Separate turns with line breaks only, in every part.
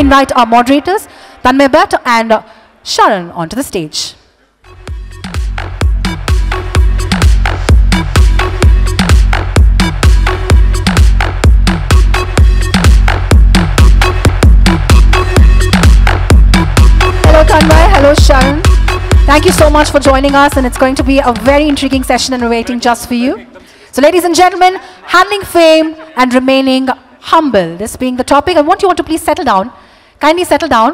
invite our moderators, Tanmay Bhatt and Sharon, onto the stage. Hello Tanmay, hello Sharon. Thank you so much for joining us and it's going to be a very intriguing session and we're waiting just for you. So ladies and gentlemen, handling fame and remaining humble, this being the topic. I want you all to please settle down Kindly settle down.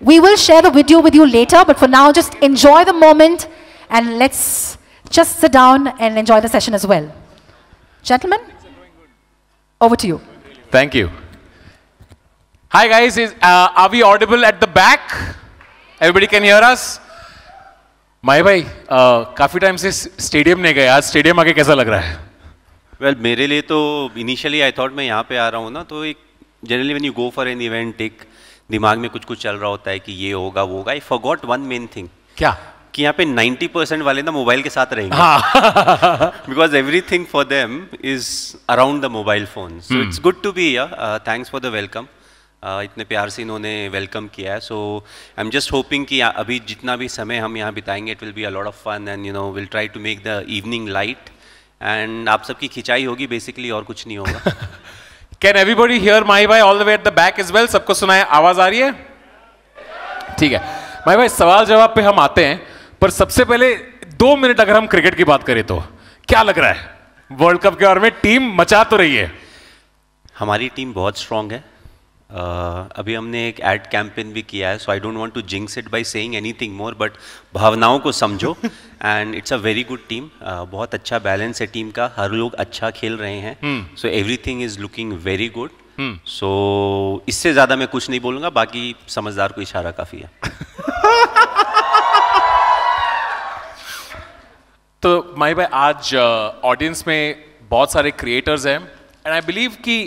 We will share the video with you later, but for now, just enjoy the moment and let's just sit down and enjoy the session as well. Gentlemen, over to you.
Thank you. Hi, guys. Is, uh, are we audible at the back? Everybody can hear us? My boy, काफ़ी time से stadium नहीं गए आज stadium आके कैसा लग रहा है
well, मेरे लिए तो initially I thought मैं यहाँ पे आ रहा हूँ ना तो एक generally when you go for an event एक दिमाग में कुछ कुछ चल रहा होता है कि ये होगा वो होगा I got one main thing क्या कि यहाँ पे 90 परसेंट वाले ना मोबाइल के साथ रहेंगे because everything for them is around the mobile phone so it's good to be thanks for the welcome इतने प्यार से इन्होंने वेलकम किया है so I am just hoping कि अभी जितना भी समय हम यहाँ बिताएंगे it will be a lot of fun and you know will try to make the evening light and आप सबकी खिंचाई होगी बेसिकली और कुछ नहीं होगा कैन एवरीबॉडी हियर माई भाई all the way at the back is well सबको सुनाए आवाज आ रही है
ठीक है माई भाई सवाल जवाब पे हम आते हैं पर सबसे पहले दो मिनट अगर हम क्रिकेट
की बात करें तो क्या लग रहा है वर्ल्ड कप के बारे में टीम मचा तो रही है हमारी टीम बहुत स्ट्रांग है Uh, अभी हमने एक एड कैंपेन भी किया है so I don't want to jinx it by anything more but भावनाओं को समझो and it's a very good team बहुत अच्छा बैलेंस है टीम का हर लोग अच्छा खेल रहे हैं so everything is looking very good so इससे ज़्यादा मैं कुछ नहीं बोलूंगा बाकी समझदार को इशारा काफ़ी है
तो माई भाई आज ऑडियंस uh, में बहुत सारे क्रिएटर्स हैं एंड आई बिलीव कि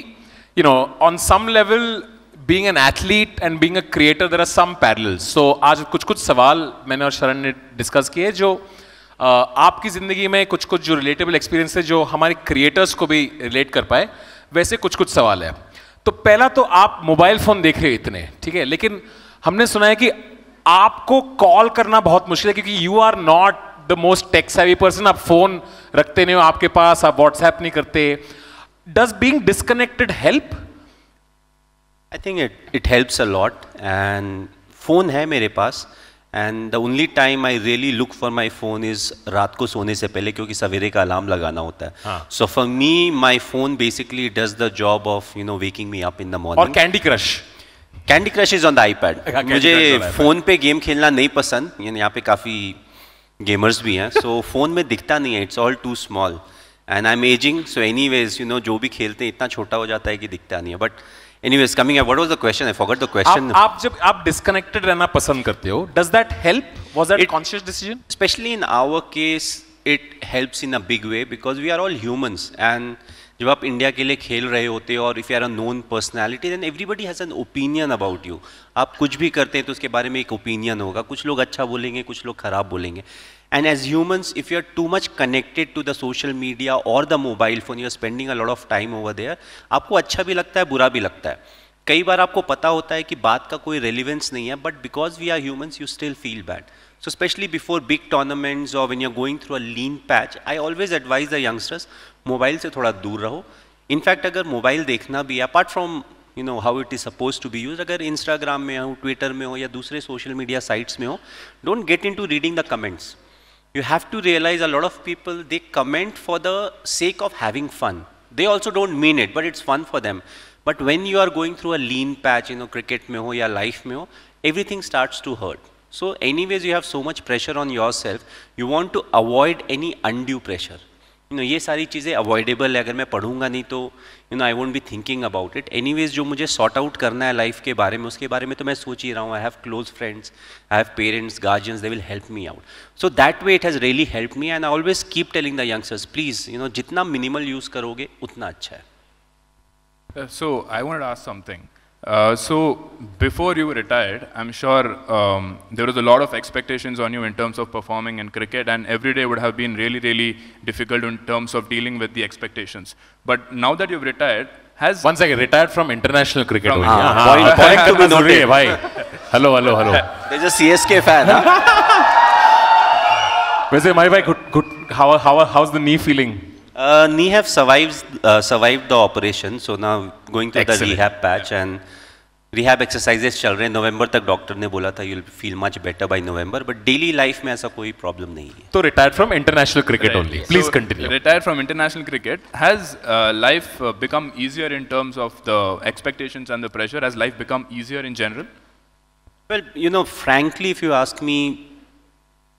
you know on some level being an athlete and being a creator there are some parallel so आज कुछ कुछ सवाल मैंने और शरण ने डिस्कस किए जो uh, आपकी ज़िंदगी में कुछ कुछ जो रिलेटेबल एक्सपीरियंस है जो हमारे क्रिएटर्स को भी रिलेट कर पाए वैसे कुछ कुछ सवाल है तो पहला तो आप मोबाइल फ़ोन देख रहे हो इतने ठीक है लेकिन हमने सुना है कि आपको कॉल करना बहुत मुश्किल है क्योंकि you are not the most techs heavy person आप फ़ोन रखते नहीं हो आपके पास आप व्हाट्सएप नहीं करते does being disconnected help
I think it it helps a lot and phone है मेरे पास and the only time I really look for my phone is रात को सोने से पहले क्योंकि सवेरे का अलार्म लगाना होता है so for me my phone basically does the job of you know waking me up in the morning और Candy Crush Candy Crush is on the iPad मुझे फ़ोन पे गेम खेलना नहीं पसंद यानी यहाँ पे काफ़ी गेमर्स भी हैं सो फ़ोन में दिखता नहीं है it's all too small and I am ageing so anyways you know जो भी खेलते हैं इतना छोटा हो जाता है कि दिखता नहीं है but Anyways, coming up, what was the question? I forgot the question. आप, आप
जब आप disconnected रहना पसंद करते हो, does that help?
Was that it, conscious decision? Especially in our case, it helps in a big way because we are all humans and जब आप इंडिया के लिए खेल रहे होते हो और if you are a known personality then everybody has an opinion about you आप कुछ भी करते हैं तो उसके बारे में एक ओपिनियन होगा कुछ लोग अच्छा बोलेंगे कुछ लोग ख़राब बोलेंगे And as humans, if you are too much connected to the social media or the mobile phone, you are spending a lot of time over there, आपको अच्छा भी लगता है बुरा भी लगता है कई बार आपको पता होता है कि बात का कोई relevance नहीं है but because we are humans you still feel bad So especially before big tournaments or when you are going through a lean patch, I always advise the youngsters, mobile से थोड़ा दूर रहो fact अगर mobile देखना भी apart from you know how it is suppose to be use अगर Instagram में हो ट्विटर में हो या दूसरे सोशल मीडिया साइट्स में हो don't get into reading the comments you have to realize a lot of people, they comment for the sake of having fun. They also don't mean it, but it's fun for them. But when you are going through a lean patch, you know, cricket me ho ya life me ho, everything starts to hurt. So anyways, you have so much pressure on yourself. You want to avoid any undue pressure. You know ये सारी चीज़ें avoidable है अगर मैं पढ़ूंगा नहीं तो you know I won't be thinking about it anyways जो मुझे सॉर्ट आउट करना है लाइफ के बारे में उसके बारे में तो मैं सोच ही रहा हूँ I have close friends I have parents guardians they will help me out so that way it has really help me and I always keep telling the youngsters please you know जितना minimal use करोगे उतना अच्छा
है so I want आज something Uh, so before you retired, I'm sure um, there was a lot of expectations on you in terms of performing in cricket, and every day would have been really, really difficult in terms of dealing with the expectations. But now that you've retired, has once
again retired from international cricket. From only. Ah, point, point to be noted. Why? hello, hello, hello.
There's a CSK fan. Huh?
my wife, good, good.
How, how, how's the knee feeling? Uh, knee have survived, uh, survived the operation, so now going to the rehab patch and rehab exercises chal rahe November tak doctor ne bola
tha you'll feel much better by November, but daily life mein aisa koi problem nahi
hai. So retired from international cricket only. Please so continue.
Retired from international cricket, has uh, life uh, become easier in terms of the expectations and the pressure? Has life become easier in general? Well, you know, frankly, if you ask me,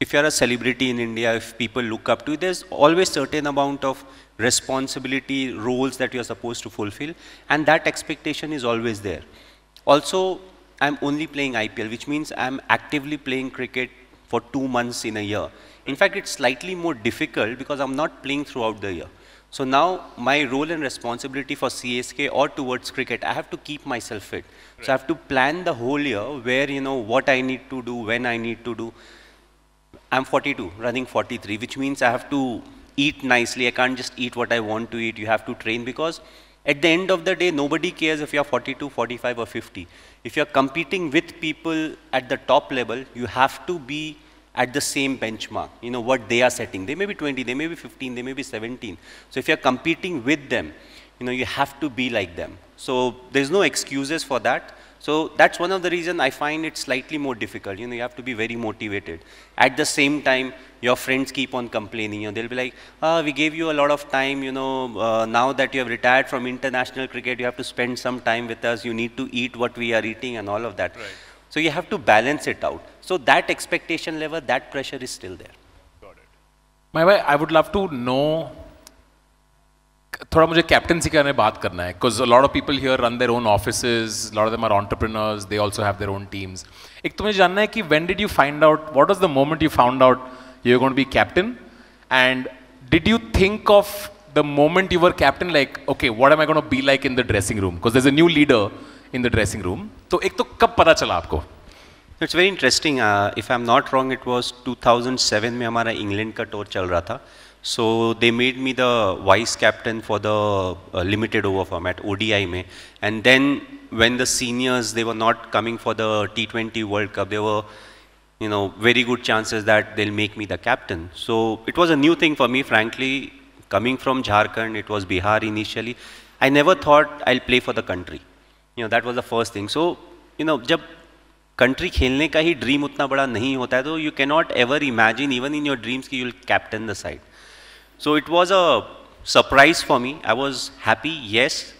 if you're a celebrity in India, if people look up to
you, there's always certain amount of responsibility, roles that you're supposed to fulfill, and that expectation is always there. Also, I'm only playing IPL, which means I'm actively playing cricket for two months in a year. In fact, it's slightly more difficult because I'm not playing throughout the year. So now my role and responsibility for CSK or towards cricket, I have to keep myself fit. Right. So I have to plan the whole year where, you know, what I need to do, when I need to do. I'm 42, running 43, which means I have to eat nicely. I can't just eat what I want to eat. You have to train because at the end of the day, nobody cares if you're 42, 45, or 50. If you're competing with people at the top level, you have to be at the same benchmark, you know, what they are setting. They may be 20, they may be 15, they may be 17. So if you're competing with them, you know, you have to be like them. So there's no excuses for that. So that's one of the reasons I find it slightly more difficult. You know, you have to be very motivated. At the same time, your friends keep on complaining. You know, they'll be like, oh, we gave you a lot of time. You know, uh, now that you have retired from international cricket, you have to spend some time with us. You need to eat what we are eating and all of that. Right. So you have to balance it out. So that expectation level, that pressure is still there. Got it. My way, I
would love to know थोड़ा मुझे captaincy के बारे में बात करना है because lot of people here run their own office lot of them entrepreneurs they also have their own teams एक तो मुझे जानना है कि when did you find out what is the moment you found out you got be captain and did you think of the moment you are captain like okay what am I got be like in the dressing room because there is a new leader in the dressing room. So,
तो एक तो कब पता चला आपको? It's very interesting if I am not wrong it was two thousand seven में हमारा England का टूर चल रहा था. So they made me the vice captain for the uh, limited over format, ODI me, And then when the seniors, they were not coming for the T20 World Cup, there were, you know, very good chances that they'll make me the captain. So it was a new thing for me, frankly. Coming from Jharkhand, it was Bihar initially. I never thought I'll play for the country. You know, that was the first thing. So, you know, जब country खेलने का ही dream उतना बड़ा नहीं होता है तो you can not ever imagine even in your dreams कि you will captain so it was a surprise for me. I was happy, yes,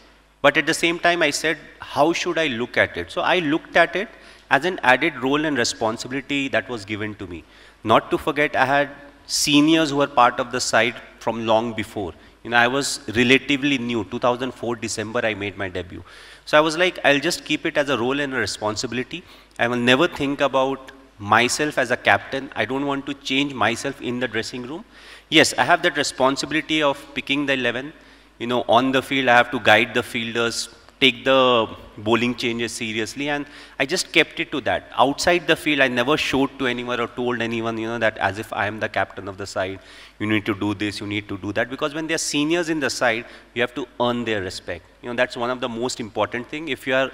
but at the same time I said, how should I look at it? So I looked at it as an added role and responsibility that was given to me. Not to forget, I had seniors who were part of the site from long before. You know, I was relatively new. 2004 December, I made my debut. So I was like, I'll just keep it as a role and a responsibility. I will never think about myself as a captain. I don't want to change myself in the dressing room. Yes, I have that responsibility of picking the 11. You know, on the field, I have to guide the fielders, take the bowling changes seriously, and I just kept it to that. Outside the field, I never showed to anyone or told anyone, you know, that as if I am the captain of the side, you need to do this, you need to do that, because when they are seniors in the side, you have to earn their respect. You know, that's one of the most important thing. If you are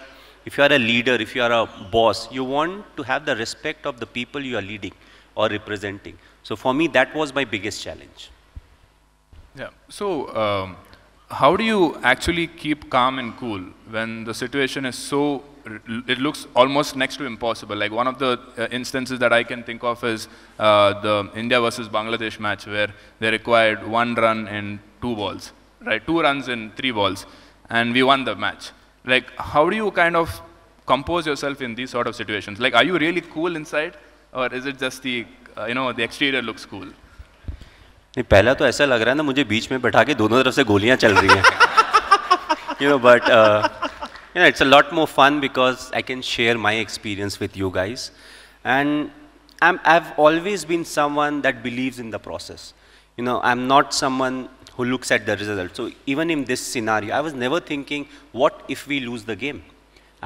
if you are a leader, if you are a boss, you want to have the respect of the people you are leading or representing. So for me, that was my biggest challenge.
Yeah. So um, how do you actually keep calm and cool when the situation is so, it looks almost next to impossible. Like one of the uh, instances that I can think of is uh, the India versus Bangladesh match where they required one run in two balls, right? Two runs in three balls, and we won the match. Like, how do you kind of compose yourself in these sort of situations? Like, are you really cool inside, or is it just the uh, you know, the exterior looks cool.
नहीं पहला तो ऐसा लग रहा है ना मुझे बीच में बैठा के दोनों तरफ से गोलियां चल रही हैं you know but you know, it's a lot more fun because I can share my experience with you guys. And i have always been someone that believes in the process. You know, I'm not someone who looks at the result. So even in this scenario, I was never thinking, what if we lose the game?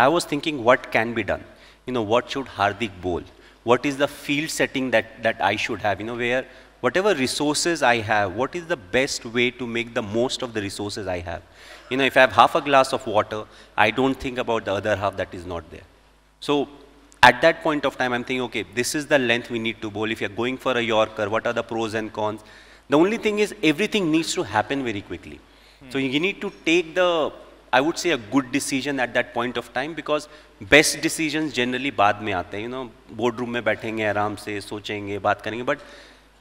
I was thinking, what can be done? You know, what should Hardik bowl? what is the field setting that, that I should have, you know, where whatever resources I have, what is the best way to make the most of the resources I have? You know, if I have half a glass of water, I don't think about the other half that is not there. So at that point of time, I'm thinking, okay, this is the length we need to bowl. If you're going for a Yorker, what are the pros and cons? The only thing is everything needs to happen very quickly. Hmm. So you need to take the I would say a good decision at that point of time because best decisions generally बाद me आते you know boardroom me में बैठेंगे se से baat karenge. but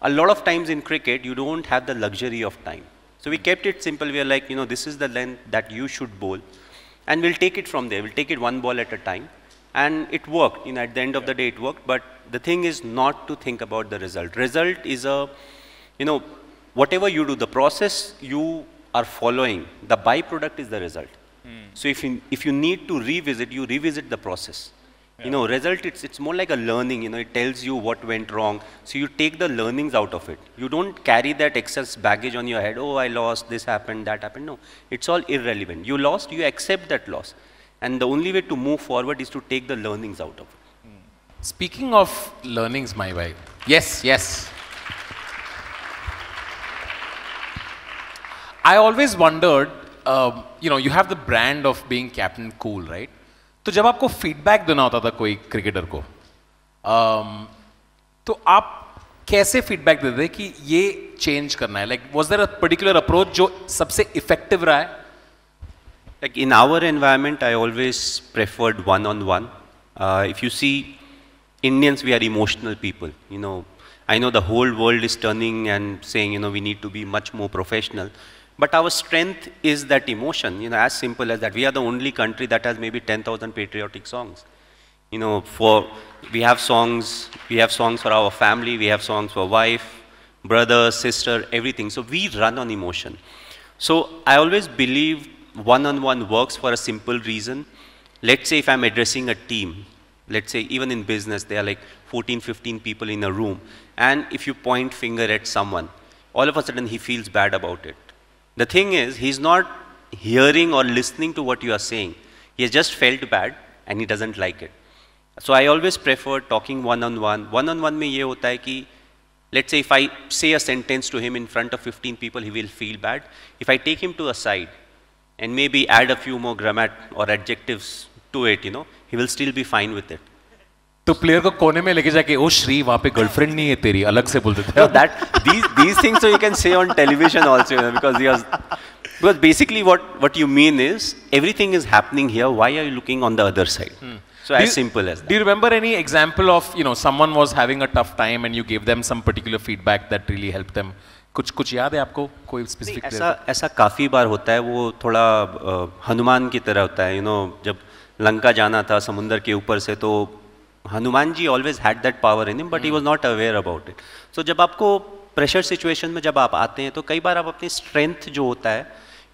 a lot of times in cricket you don't have the luxury of time so we kept it simple we are like you know this is the length that you should bowl and we'll take it from there we'll take it one ball at a time and it worked you know at the end of the day it worked but the thing is not to think about the result result is a you know whatever you do the process you are following, the byproduct is the result. Mm. So if you, if you need to revisit, you revisit the process. Yeah. You know, result, it's, it's more like a learning, you know, it tells you what went wrong. So you take the learnings out of it. You don't carry that excess baggage on your head. Oh, I lost, this happened, that happened. No, it's all irrelevant. You lost, you accept that loss. And the only way to move forward is to take the learnings out of it. Hmm. Speaking
of learnings, my wife. Yes, yes. I always wondered, um, you know, you have the brand of being captain cool, right? तो जब आपको feedback देना होता था कोई cricketer को um, तो आप कैसे फीडबैक देते थे कि ये चेंज करना
है like was there a particular approach जो सबसे effective Like in our environment, I always preferred one on one. if you see, Indians, we are emotional people. You know, I know the whole world is turning and saying, you know, we need to be much more professional. But our strength is that emotion, you know, as simple as that. We are the only country that has maybe 10,000 patriotic songs. You know, for, we have songs, we have songs for our family, we have songs for wife, brother, sister, everything. So we run on emotion. So I always believe one-on-one -on -one works for a simple reason. Let's say if I'm addressing a team, let's say even in business, there are like 14, 15 people in a room. And if you point finger at someone, all of a sudden he feels bad about it. The thing is, he's not hearing or listening to what you are saying. He has just felt bad and he doesn't like it. So I always prefer talking one-on-one. One-on-one में ये होता है कि let's say if I say a sentence to him in front of 15 people, he will feel bad. If I take him to a side and maybe add a few more grammar or adjectives to it, you know, he will still be fine with it.
तो player को कोने में लेके जाके ओ श्री वहां पे girlfriend नहीं है तेरी अलग से बोलते थे
that these these things so you can say on television also because he because basically what what you mean is everything is happening here why are you looking on the other side so as simple as do remember any example of
you know someone was having a tough time and you give them some particular feedback that really help them कुछ कुछ याद है आपको कोई specific ऐसा
ऐसा काफी बार होता है वो थोड़ा हनुमान की तरह होता है यू नो जब लंका जाना था समुंदर के ऊपर से तो Hanuman ji always had that power in him but he was not aware about it so जब आपको प्रेशर सिचुएशन में जब आप आते हैं तो कई बार आप अपनी स्ट्रेंथ जो होता है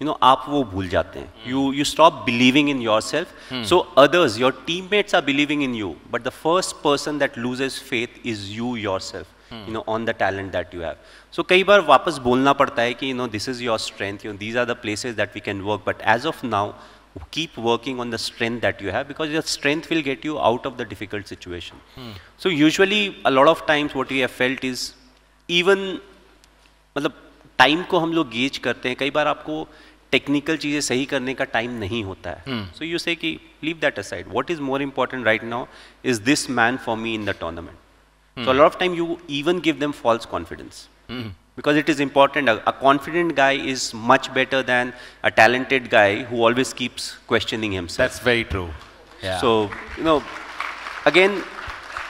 यू नो आप वो भूल जाते हैं you you stop believing in yourself so others your teammates are believing in you but the first person that loses faith is you yourself you know on the talent that you have so कई बार वापस बोलना पड़ता है कि you know this is your strength you know these are the places that we can work but as of now keep working on the strength that you have because your strength will get you out of the difficult situation. Hmm. So usually a lot of times what we have felt is even मतलब time को हम लोग gauge करते हैं कई बार आपको technical चीज़ें सही करने का टाइम नहीं होता है सो यू से कि leave that aside what is more important right now is this man for me in the tournament so lot of time you even give them false confidence because it is important. A, a, confident guy is much better than a talented guy who always keeps questioning himself. That's very true. Yeah. So, you know, again,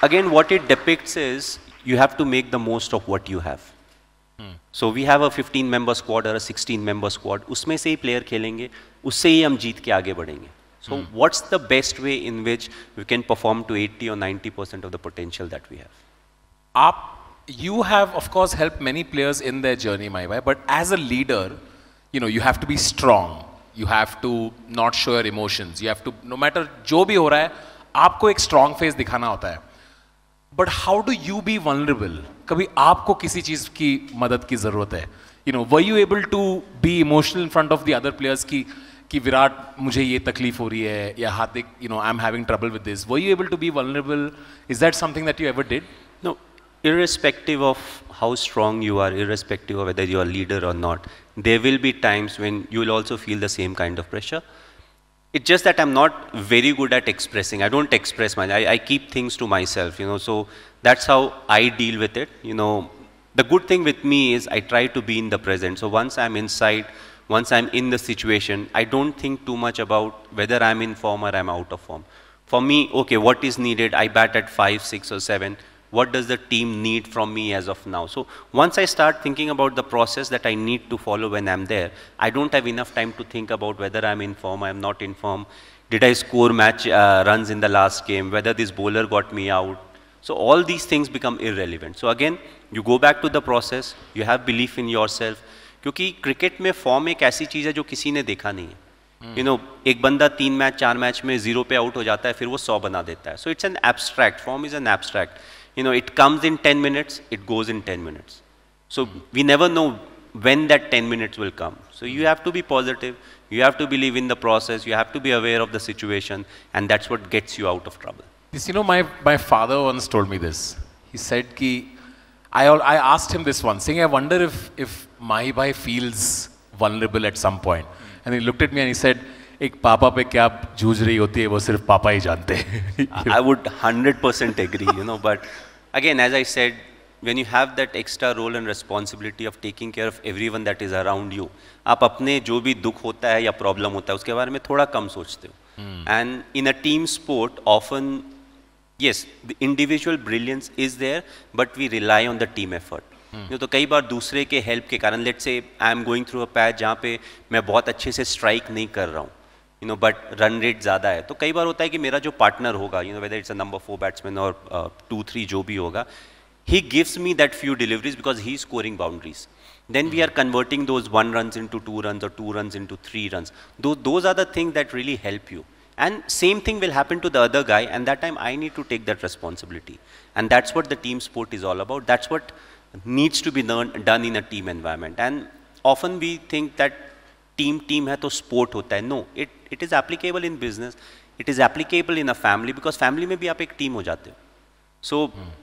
again, what it depicts is you have to make the most of what you have. Hmm. So we have a 15 member squad or a 16 member squad. Usme se hi player khelenge, usse hi हम jeet ke aage बढ़ेंगे. So hmm. what's the best way in which we can perform to 80 or 90 percent of the potential that we have? आप you have, of course, helped many players in their journey, my
way. But as a leader, you know, you have to be strong. You have to not show your emotions. You have to, no matter जो भी हो रहा है, आपको एक strong face दिखाना होता है. But how do you be vulnerable? कभी आपको किसी चीज़ की मदद की ज़रूरत है. You know, were you able to be emotional in front of the other players की कि Virat मुझे ये तकलीफ हो रही है या Hardik you know, I'm having trouble with this. Were you able to be vulnerable? Is that something that you ever did? No
irrespective of how strong you are, irrespective of whether you are a leader or not, there will be times when you will also feel the same kind of pressure. It's just that I'm not very good at expressing. I don't express my, I, I keep things to myself, you know, so that's how I deal with it, you know. The good thing with me is I try to be in the present. So once I'm inside, once I'm in the situation, I don't think too much about whether I'm in form or I'm out of form. For me, okay, what is needed? I bat at 5, 6 or 7 what does the team need from me as of now? So once I start thinking about the process that I need to follow when I'm there, I don't have enough time to think about whether I'm in form, I'm not in form, did I score match uh, runs in the last game, whether this bowler got me out. So all these things become irrelevant. So again, you go back to the process, you have belief in yourself, क्योंकि cricket में form एक ऐसी चीज़ है जो किसी ने देखा नहीं You know, ek बंदा तीन match, चार match, zero जीरो पे आउट हो जाता है फिर वो सौ बना देता है so it's an abstract, you know, it comes in 10 minutes, it goes in 10 minutes. So we never know when that 10 minutes will come. So you have to be positive, you have to believe in the process, you have to be aware of the situation, and that's what gets you out of trouble.
This, you know, my, my father once told me this. He said, ki, I, I asked him this once, saying, I wonder if, if my bhai feels vulnerable at some point. And he looked at me and he said, एक पापा पे क्या जूझ रही होती है वो सिर्फ पापा ही जानते हैं
I would hundred percent agree you know but again as I said when you have that extra role and responsibility of taking care of everyone that is around you आप अपने जो भी दुख होता है या प्रॉब्लम होता है उसके बारे में थोड़ा कम सोचते हो and in a team sport often yes the individual brilliance is there but we rely on the team effort तो कई बार दूसरे के हेल्प के कारण लेट से I am going through a patch जहाँ पे मैं बहुत अच्छे से स्ट्राइक नहीं कर रहा हूँ you know but run rate ज़्यादा है तो कई बार होता है कि मेरा जो पार्टनर होगा you know whether it's a number four batsman और he gives me that few deliveries because he's scoring boundaries. Then we are mm-hmm. converting those one runs into two runs or two runs into three runs. Those, those are the things that really help you. And same thing will happen to the other guy and that time I need to take that responsibility. And that's what the team sport is all about. That's what needs to be done in a team environment. And often we think that team team है तो sport होता है no it it is applicable in business it is applicable in a family because family में भी आप एक team हो जाते हो so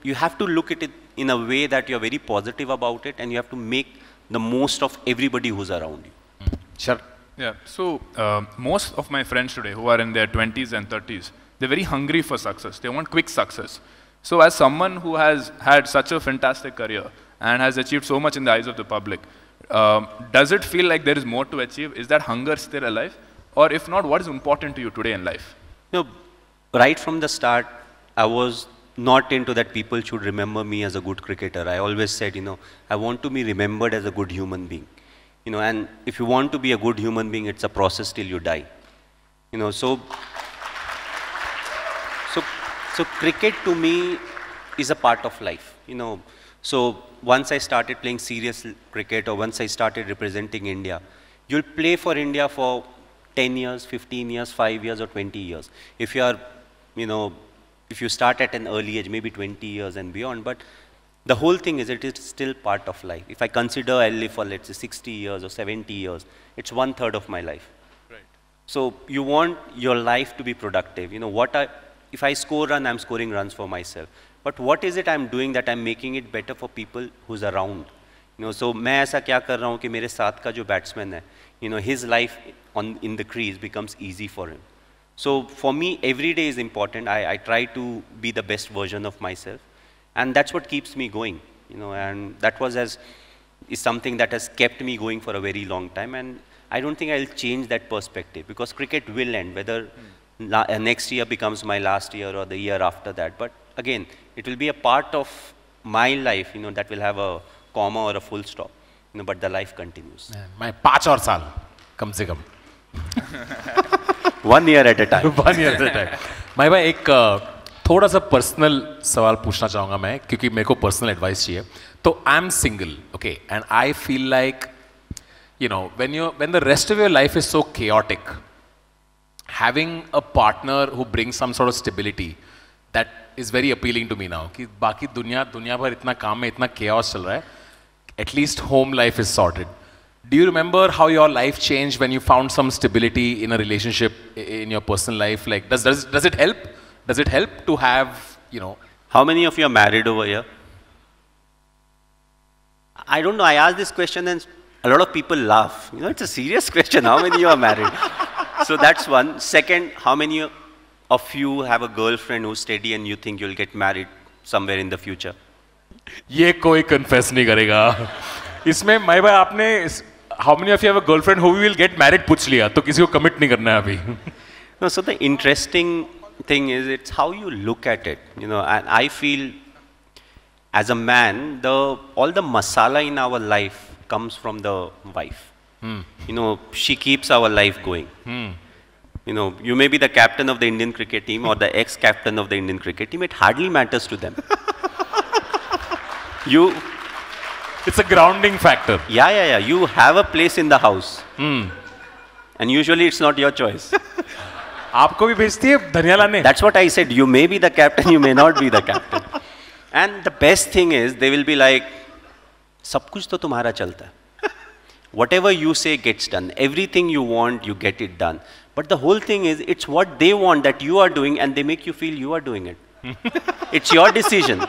you have to look it in a way that you are very positive about it and you have to make the most
of everybody who's around you sure Yeah, so um, most of my friends today who are in their 20s and 30s, they're very hungry for success. They want quick success. So as someone who has had such a fantastic career and has achieved so much in the eyes of the public, um, does it feel like there is more to achieve? Is that hunger still alive? Or if not, what is important to you today in life? You know, right from the start, I was not into that
people should remember me as a good cricketer. I always said, you know, I want to be remembered as a good human being. You know, and if you want to be a good human being, it's a process till you die. You know, so, so, so cricket to me is a part of life. You know, so once I started playing serious cricket or once I started representing India, you'll play for India for 10 years, 15 years, 5 years or 20 years. If you are, you know, if you start at an early age, maybe 20 years and beyond, but the whole thing is it is still part of life. If I consider I live for let's say 60 years or 70 years, it's one third of my life. Right. So you want your life to be productive. You know, what I, if I score run, I'm scoring runs for myself. But what is it I'm doing that I'm making it better for people who's around? You know, so so मैं ऐसा क्या कर रहा हूँ कि मेरे साथ का जो बैट्समैन है you know his life on in the crease becomes easy So for me, every day is important. I, I, try to be the best version of myself. And that's what keeps me going, you know, and that was as, is something that has kept me going for a very long time. And I don't think I'll change that perspective because cricket will end, whether mm. next year becomes my last year or the year after that. But again, it will be a part of my life, you know, that will have a comma or a full stop. You know, but the life continues.
my पाँच or साल कम से कम One year at a time. One year at a time. My भाई एक uh, Thoda सा personal sawal puchna चाहूँगा main, क्योंकि मेरे को पर्सनल एडवाइस चाहिए तो I am single okay and I feel you know, when you when the rest of your life is so chaotic, having a partner who brings some sort of stability that is very appealing to me now. Now कि बाकी दुनिया दुनिया भर इतना काम में इतना chaos चल रहा है at least home Do you remember how your life changed when you found some stability in a relationship, in your personal life? Like, does, does, does it help? Does it help to have, you know? How many of you are
married over here? I don't know. I ask this question and a lot of people laugh. You know, it's a serious question. How many of you are married? so that's one. Second, how many of you have a girlfriend who's steady and you think you'll get married somewhere in the future?
ये कोई confess नहीं करेगा इसमें मैं भाई आपने how many of you have a girlfriend who will get married पूछ लिया तो किसी को commit नहीं करना है अभी
no, so the interesting thing is it's how you look at it you know and I feel as a man the all the masala in our life comes from the wife hmm. you know she keeps our life going hmm you know, you may be the captain of the Indian cricket team or the ex-captain of the Indian cricket team. It hardly matters to them. you. It's a grounding factor. Yeah, yeah, yeah. You have a place in the house. Hmm. And usually it's not your choice. Aapko bhi bhejti hai, Dhaniyala ne. That's what I said. You may be the captain, you may not be the captain. And the best thing is, they will be like, sab kuch to tumhara chalta. Whatever you say gets done. Everything you want, you get it done. But the whole thing is, it's what they want that you are doing, and they make you feel you are doing it. it's your decision.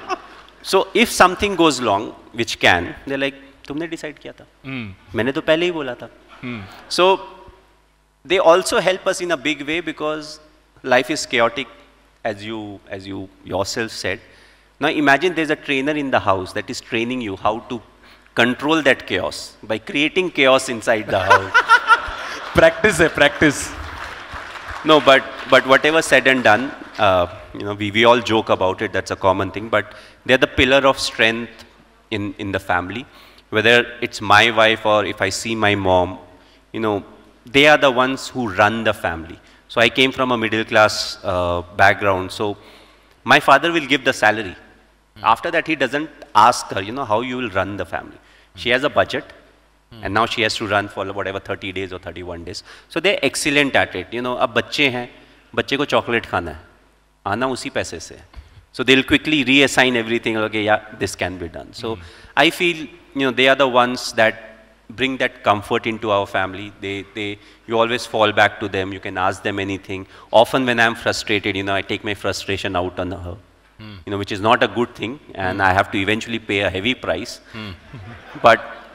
So if something goes wrong, which can, they're like, "Tumne decide किया tha?" Hmm. मैंने तो पहले ही बोला था. Hmm. So they also help us in a big way because life is chaotic, as you as you yourself said. Now imagine there's a trainer in the house that is training you how to control that chaos by creating chaos inside the house. practice eh? practice. No, but, but whatever said and done, uh, you know, we, we all joke about it, that's a common thing, but they're the pillar of strength in, in the family. Whether it's my wife or if I see my mom, you know, they are the ones who run the family. So I came from a middle class uh, background, so my father will give the salary. Hmm. After that, he doesn't ask her, you know, how you will run the family. She has a budget, hmm. and now she has to run for whatever 30 days or 31 days so they're excellent at it you know ab बच्चे hain, बच्चे ko chocolate khana hai. Aana usi paise se. so they'll quickly reassign everything okay yeah this can be done so hmm. I feel you know they are the ones that bring that comfort into our family. They, they, you always fall back to them. You can ask them anything. Often when I'm frustrated, you know, I take my frustration out on her, hmm. you know, which is not a good thing. And mm. I have to eventually pay a heavy price. Mm. but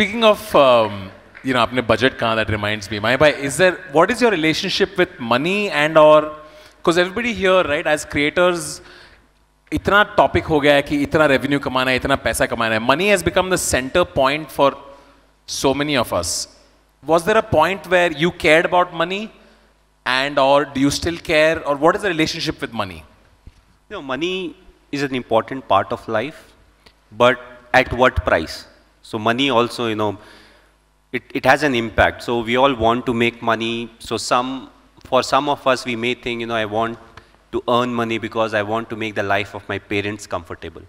Speaking of, um, you know, apne budget kaan, that reminds me, my bhai, is there, what is your relationship with money and or, because everybody here, right, as creators, itna topic हो गया है कि इतना revenue. कमाना है इतना पैसा कमाना है money has become the centre point for so many of us was there a point where you
and or do you still care or what is the relationship with money you know money is an important part of life but at what price so money also, you know, it, it has an impact. So we all want to make money. So some, for some of us, we may think, you know, I want to earn money because I want to make the life of my parents comfortable.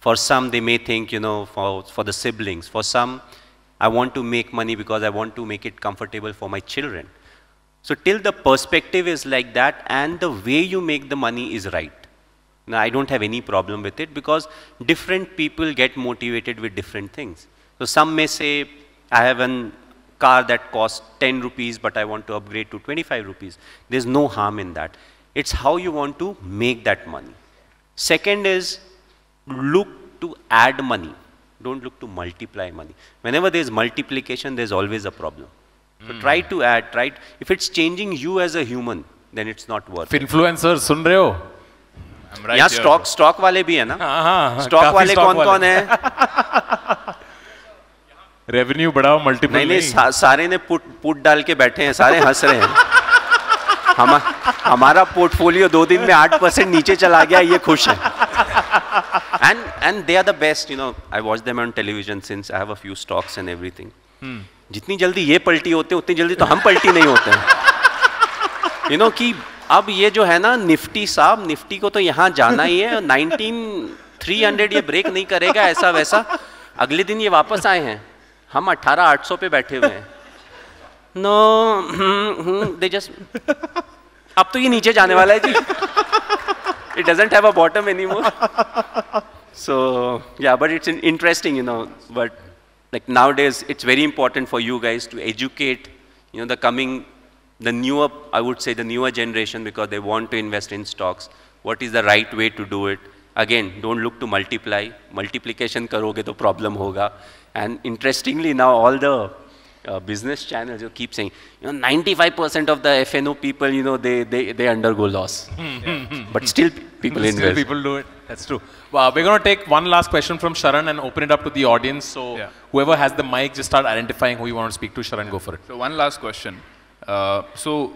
For some, they may think, you know, for, for the siblings. For some, I want to make money because I want to make it comfortable for my children. So till the perspective is like that and the way you make the money is right. Now, I don't have any problem with it because different people get motivated with different things. So some may say, I have a car that costs 10 rupees, but I want to upgrade to 25 rupees. There's no harm in that. It's how you want to make that money. Second is look to add money. Don't look to multiply money. Whenever there's multiplication, there's always a problem. So try hmm. to add, try. If it's changing you as a human, then it's not worth it. Influencers, सुन रहे हो? यहाँ stock stock वाले भी है ना Stock वाले कौन कौन hai?
रेवेन्यू बढ़ाओ
मल्टीपल नहीं, नहीं, नहीं। सा, सारे ने पुट पुट डाल के बैठे हैं सारे हंस रहे हैं हम हमारा पोर्टफोलियो दो दिन में आठ परसेंट नीचे चला गया ये खुश है and and they are the best you know I watch them on television since I have a few stocks and everything जितनी जल्दी ये पलटी होते हैं उतनी जल्दी तो हम पलटी नहीं होते हैं यू नो कि अब ये जो है ना निफ्टी साहब निफ्टी को तो यहाँ जाना ही है नाइनटीन थ्री हंड्रेड ये ब्रेक नहीं करेगा ऐसा वैसा अगले दिन ये वापस आए हैं हम अठारह आठ सौ पे बैठे हुए हैं नो दे जस्ट अब तो ये नीचे जाने वाला है
जी
इट डजेंट है bottom any more so yeah but it's interesting you know but like nowadays it's very important for you guys to educate you know the coming the new up I would say the new uh generation because they want to invest in stocks what is the right way to do it again don't look to multiply multiplication करोगे तो problem होगा And interestingly, now all the uh, business channels you keep saying, you know, 95% of the FNO people, you know, they, they, they undergo loss. Hmm,
hmm, hmm, but
still people still invest.
people
do it. That's true. Well, we're going to take one last question from Sharan and open it up to the audience. So yeah. whoever has the mic, just start identifying who you want to speak to. Sharan, go for it.
So one last question. Uh, so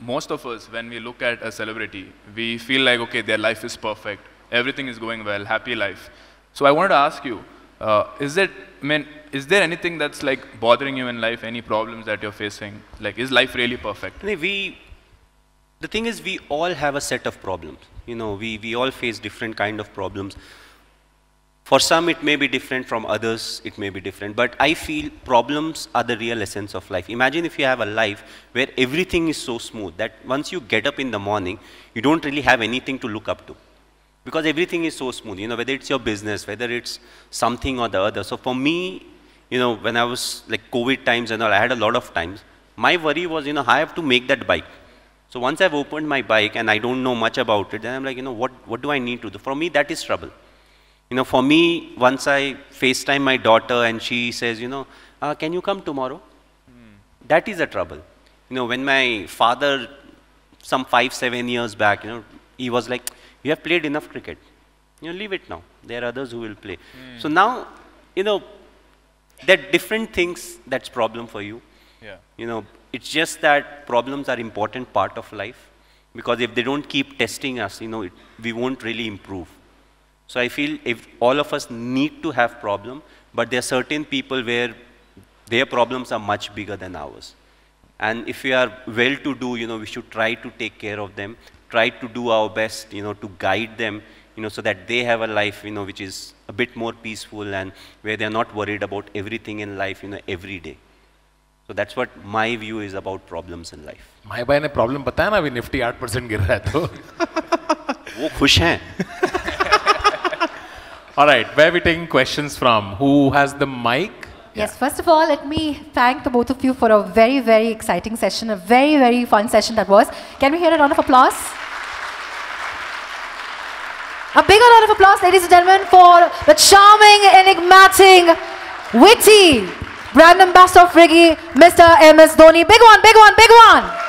most of us, when we look at a celebrity, we feel like, okay, their life is perfect. Everything is going well, happy life. So I wanted to ask you, uh, is it I mean, is there anything that's like bothering you in life? Any problems that you're facing? Like, is life really perfect? We, the thing is, we all have a set of problems. You know, we, we all face different
kind of problems. For some, it may be different. From others, it may be different. But I feel problems are the real essence of life. Imagine if you have a life where everything is so smooth that once you get up in the morning, you don't really have anything to look up to because everything is so smooth, you know, whether it's your business, whether it's something or the other. So for me, you know, when I was like COVID times and all, I had a lot of times. My worry was, you know, I have to make that bike. So once I've opened my bike and I don't know much about it, then I'm like, you know, what, what do I need to do? For me, that is trouble. You know, for me, once I FaceTime my daughter and she says, you know, uh, can you come tomorrow? Mm. That is a trouble. You know, when my father, some five, seven years back, you know, he was like, you have played enough cricket. You know, leave it now. There are others who will play. Mm. So now, you know, there are different things that's problem for you. Yeah. You know, it's just that problems are important part of life because if they don't keep testing us, you know, it, we won't really improve. So I feel if all of us need to have problem, but there are certain people where their problems are much bigger than ours. And if we are well-to-do, you know, we should try to take care of them try to do our best, you know, to guide them, you know, so that they have a life, you know, which is a bit more peaceful and where they're not worried about everything in life, you know, every day. So that's what my view is about problems in life. My भाई
problem problem बताया na? अभी nifty 8%
gir raha hai तो
Wo khush hai. All right, where are we taking questions from? Who has the mic?
Yes, first of all, let me thank the both of you for a very, very exciting session, a very, very fun session that was. Can we hear a round of applause? A bigger round of applause, ladies and gentlemen, for the charming, enigmatic, witty brand ambassador of Riggy, Mr. MS Dhoni. Big one, big one, big one!